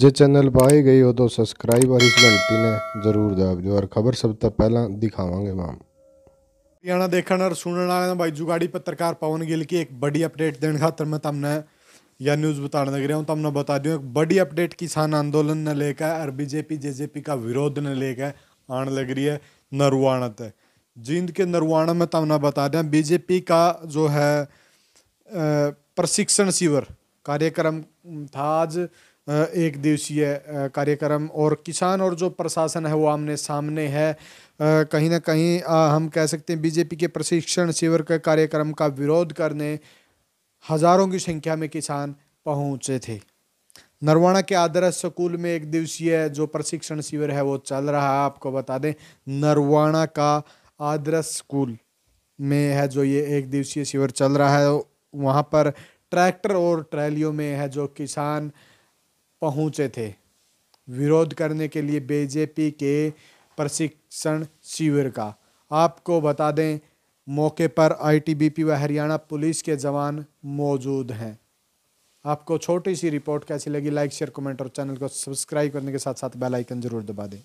ਜੇ चैनल पाए ਗਈ हो तो सब्सक्राइब और इस घंटी ने जरूर दब जो और खबर सब ਤੋਂ ਪਹਿਲਾਂ दिखावे मैम हरियाणा देखने और सुनने वाले भाई जुगाड़ी पत्रकार पवन गिल की एक बड़ी अपडेट देने खातर मैं तमने यह न्यूज़ बताने लग रहा हूँ तमने बता दूँ एक बड़ी अपडेट किसान आंदोलन ने लेकर और बीजेपी जेजेपी का विरोध ने लेकर आने लग रही है नरवाणा तक जींद के नरवाणा में तमने बता दें बीजेपी का जो है प्रशिक्षण शिविर कार्यक्रम था आज एक दिवसीय कार्यक्रम और किसान और जो प्रशासन है वो आमने सामने है कहीं ना कहीं हम कह सकते हैं बीजेपी के प्रशिक्षण शिविर के कार्यक्रम का विरोध करने हजारों की संख्या में किसान पहुंचे थे नरवाणा के आदर्श स्कूल में एक दिवसीय जो प्रशिक्षण शिविर है वो चल रहा है आपको बता दें नरवाणा का आदर्श स्कूल में है जो ये एक दिवसीय शिविर चल रहा है वहाँ पर ट्रैक्टर और ट्रैलियों में है जो किसान पहुंचे थे विरोध करने के लिए बीजेपी के प्रशिक्षण शिविर का आपको बता दें मौके पर आईटीबीपी व हरियाणा पुलिस के जवान मौजूद हैं आपको छोटी सी रिपोर्ट कैसी लगी लाइक शेयर कमेंट और चैनल को सब्सक्राइब करने के साथ साथ बेल आइकन जरूर दबा दें